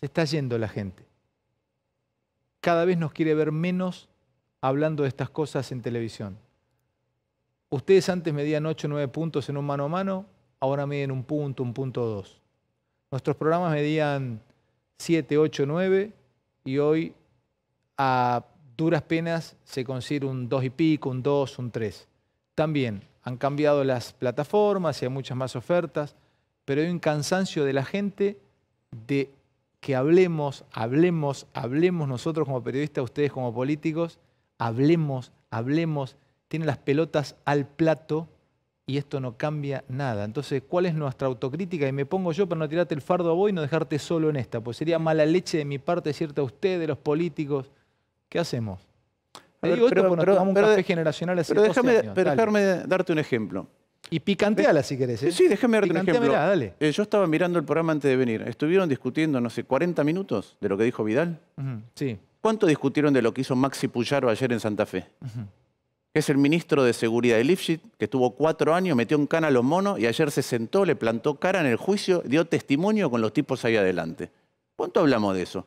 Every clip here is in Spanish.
Se está yendo la gente. Cada vez nos quiere ver menos hablando de estas cosas en televisión. Ustedes antes medían 8 o 9 puntos en un mano a mano, ahora miden un punto, un punto o dos. Nuestros programas medían 7, 8, 9 y hoy a duras penas se consigue un 2 y pico, un 2, un 3. También han cambiado las plataformas y hay muchas más ofertas, pero hay un cansancio de la gente de que hablemos, hablemos, hablemos nosotros como periodistas, ustedes como políticos, hablemos, hablemos, tienen las pelotas al plato y esto no cambia nada. Entonces, ¿cuál es nuestra autocrítica? Y me pongo yo para no tirarte el fardo a vos y no dejarte solo en esta, pues sería mala leche de mi parte decirte a ustedes, los políticos, ¿qué hacemos? digo pero, esto un café generacional pero déjame darte un ejemplo. Y picanteala si querés. ¿eh? Sí, déjeme darte un ejemplo. Dale. Eh, yo estaba mirando el programa antes de venir. Estuvieron discutiendo, no sé, 40 minutos de lo que dijo Vidal. Sí. ¿Cuánto discutieron de lo que hizo Maxi Puyaro ayer en Santa Fe? Que Es el ministro de Seguridad de Lipschitz, que estuvo cuatro años, metió un cana a los monos y ayer se sentó, le plantó cara en el juicio, dio testimonio con los tipos ahí adelante. ¿Cuánto hablamos de eso?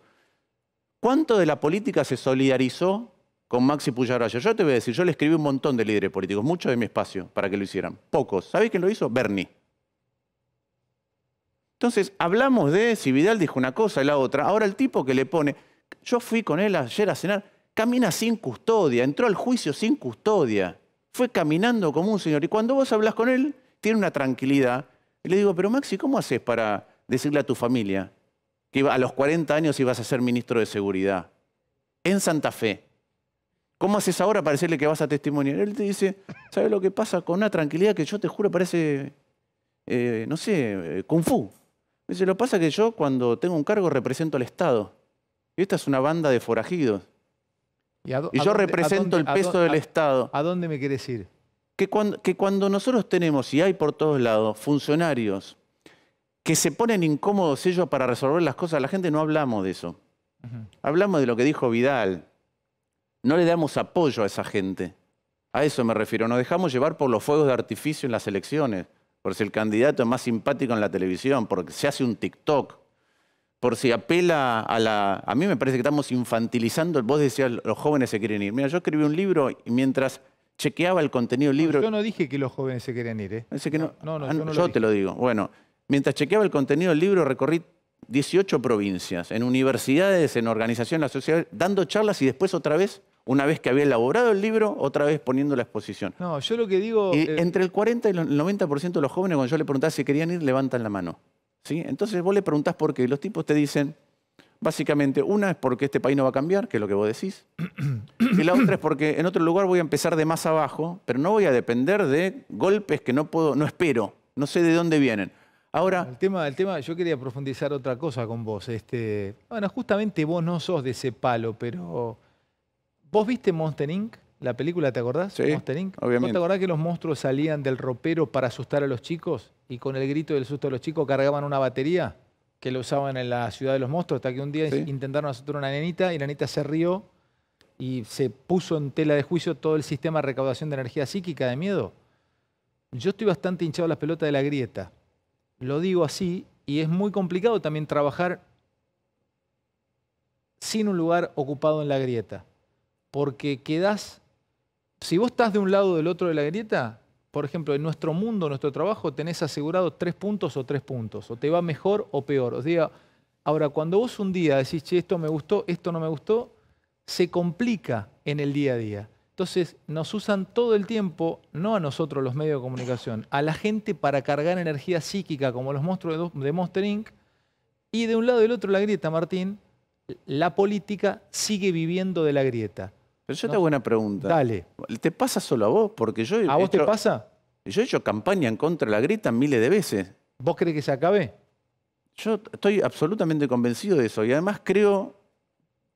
¿Cuánto de la política se solidarizó con Maxi Puyarrayo. Yo te voy a decir, yo le escribí un montón de líderes políticos, Mucho de mi espacio, para que lo hicieran. Pocos. ¿Sabés quién lo hizo? Bernie. Entonces, hablamos de si Vidal dijo una cosa y la otra. Ahora el tipo que le pone, yo fui con él ayer a cenar, camina sin custodia, entró al juicio sin custodia, fue caminando como un señor. Y cuando vos hablas con él, tiene una tranquilidad. Y le digo, pero Maxi, ¿cómo haces para decirle a tu familia que a los 40 años ibas a ser ministro de Seguridad? En Santa Fe, ¿Cómo haces ahora para decirle que vas a testimoniar? Él te dice, ¿sabes lo que pasa? Con una tranquilidad que yo te juro parece, eh, no sé, eh, kung fu. dice, lo que pasa es que yo cuando tengo un cargo represento al Estado. Y esta es una banda de forajidos. Y, yo represento el peso del Estado. ¿A dónde me quieres ir? Que cuando, nosotros tenemos, y hay por todos lados, funcionarios que se ponen incómodos ellos para resolver las cosas, la gente no hablamos de eso. Hablamos de lo que dijo Vidal, no le damos apoyo a esa gente. A eso me refiero. Nos dejamos llevar por los fuegos de artificio en las elecciones, por si el candidato es más simpático en la televisión, porque se hace un TikTok, por si apela a la... A mí me parece que estamos infantilizando. Vos decías, los jóvenes se quieren ir. Mira, yo escribí un libro y mientras chequeaba el contenido del libro... yo no dije que los jóvenes se quieren ir. ¿eh? Que no, no, no, ah, yo, te lo digo. Bueno, mientras chequeaba el contenido del libro recorrí 18 provincias, en universidades, en organizaciones, la sociedad, dando charlas y después otra vez, una vez que había elaborado el libro, otra vez poniendo la exposición. No, yo lo que digo... Eh, entre el 40 y el 90% de los jóvenes, cuando yo le preguntaba si querían ir, levantan la mano. ¿sí? Entonces vos le preguntás por qué. Los tipos te dicen, básicamente, una es porque este país no va a cambiar, que es lo que vos decís. y la otra es porque en otro lugar voy a empezar de más abajo, pero no voy a depender de golpes que no puedo, no espero, no sé de dónde vienen. Ahora. El tema, el tema, yo quería profundizar otra cosa con vos. Este, bueno, justamente vos no sos de ese palo, pero. ¿Vos viste Monster Inc? La película, ¿te acordás? Sí, Monster Inc. ¿Vos te acordás que los monstruos salían del ropero para asustar a los chicos? Y con el grito del susto de los chicos cargaban una batería que lo usaban en la ciudad de los monstruos, hasta que un día intentaron asustar a una nenita y la nenita se rió y se puso en tela de juicio todo el sistema de recaudación de energía psíquica de miedo. Yo estoy bastante hinchado a las pelotas de la grieta lo digo así, y es muy complicado también trabajar sin un lugar ocupado en la grieta, porque quedas. si vos estás de un lado o del otro de la grieta, por ejemplo, en nuestro mundo, en nuestro trabajo, tenés asegurado tres puntos o tres puntos, o te va mejor o peor. O sea, ahora, cuando vos un día decís, che, esto me gustó, esto no me gustó, se complica en el día a día. Entonces nos usan todo el tiempo, no a nosotros los medios de comunicación, a la gente para cargar energía psíquica como los monstruos de Monster Inc. Y de un lado y del otro la grieta, Martín, la política sigue viviendo de la grieta. Pero yo te hago una pregunta. Dale. ¿Te pasa solo a vos? Porque yo ¿A vos te pasa? Yo he hecho campaña en contra de la grieta miles de veces. ¿Vos crees que se acabe? Yo estoy absolutamente convencido de eso. Y además creo,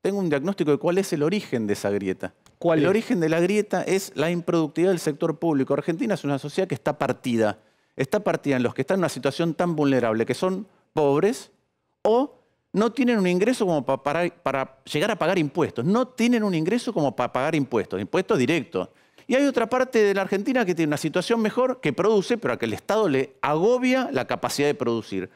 tengo un diagnóstico de cuál es el origen de esa grieta. ¿Cuál el origen de la grieta es la improductividad del sector público. Argentina es una sociedad que está partida. Está partida en los que están en una situación tan vulnerable, que son pobres o no tienen un ingreso como para llegar a pagar impuestos. No tienen un ingreso como para pagar impuestos, impuestos directos. Y hay otra parte de la Argentina que tiene una situación mejor, que produce, pero a que el Estado le agobia la capacidad de producir.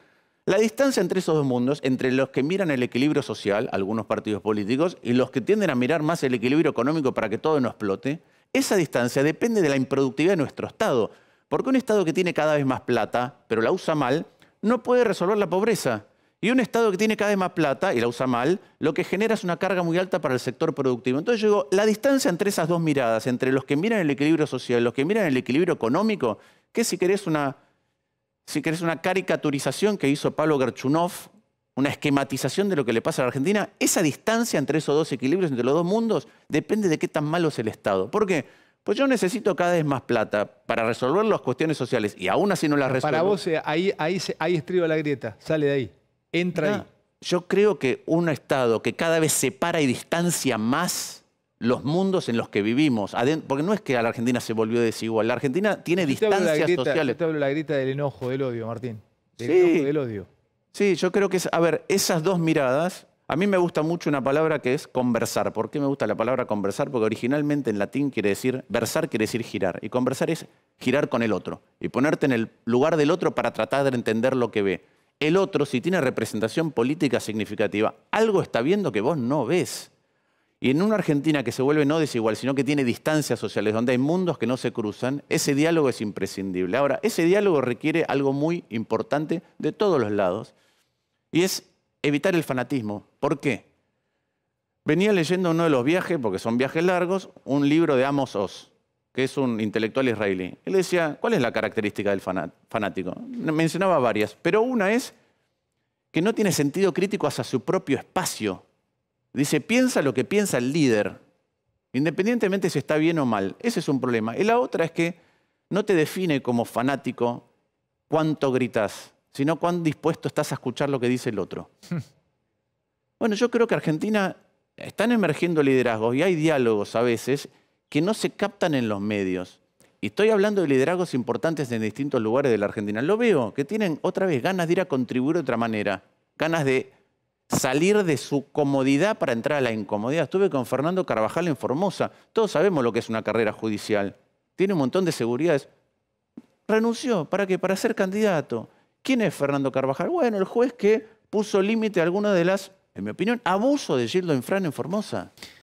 La distancia entre esos dos mundos, entre los que miran el equilibrio social, algunos partidos políticos, y los que tienden a mirar más el equilibrio económico para que todo no explote, esa distancia depende de la improductividad de nuestro Estado. Porque un Estado que tiene cada vez más plata, pero la usa mal, no puede resolver la pobreza. Y un Estado que tiene cada vez más plata y la usa mal, lo que genera es una carga muy alta para el sector productivo. Entonces yo digo, la distancia entre esas dos miradas, entre los que miran el equilibrio social, y los que miran el equilibrio económico, que si querés una si querés, una caricaturización que hizo Pablo Garchunov, una esquematización de lo que le pasa a la Argentina, esa distancia entre esos dos equilibrios, entre los dos mundos, depende de qué tan malo es el Estado. ¿Por qué? Pues yo necesito cada vez más plata para resolver las cuestiones sociales y aún así no las resuelvo. Para vos, eh, ahí, ahí, ahí estriba la grieta, sale de ahí, entra ah, ahí. Yo creo que un Estado que cada vez separa y distancia más los mundos en los que vivimos. Porque no es que a la Argentina se volvió desigual, la Argentina tiene distancia distancias sociales. te la grita del enojo, del odio, Martín. sí, odio. Sí, yo creo que es, a ver, esas dos miradas, a mí me gusta mucho una palabra que es conversar. ¿Por qué me gusta la palabra conversar? Porque originalmente en latín quiere decir, versar quiere decir girar, y conversar es girar con el otro, y ponerte en el lugar del otro para tratar de entender lo que ve. El otro, si tiene representación política significativa, algo está viendo que vos no ves. Y en una Argentina que se vuelve no desigual, sino que tiene distancias sociales, donde hay mundos que no se cruzan, ese diálogo es imprescindible. Ahora, ese diálogo requiere algo muy importante de todos los lados, y es evitar el fanatismo. ¿Por qué? Venía leyendo uno de los viajes, porque son viajes largos, un libro de Amos Oz, que es un intelectual israelí. Él decía, ¿cuál es la característica del fanático? Mencionaba varias, pero una es que no tiene sentido crítico hacia su propio espacio Dice, piensa lo que piensa el líder, independientemente si está bien o mal. Ese es un problema. Y la otra es que no te define como fanático cuánto gritas, sino cuán dispuesto estás a escuchar lo que dice el otro. bueno, yo creo que Argentina están emergiendo liderazgos y hay diálogos a veces que no se captan en los medios. Y estoy hablando de liderazgos importantes en distintos lugares de la Argentina. Lo veo, que tienen otra vez ganas de ir a contribuir de otra manera, ganas de salir de su comodidad para entrar a la incomodidad. Estuve con Fernando Carvajal en Formosa. Todos sabemos lo que es una carrera judicial. Tiene un montón de seguridades. Renunció. ¿Para qué? Para ser candidato. ¿Quién es Fernando Carvajal? Bueno, el juez que puso límite a alguna de las, en mi opinión, abuso de Gildo Infran en Formosa.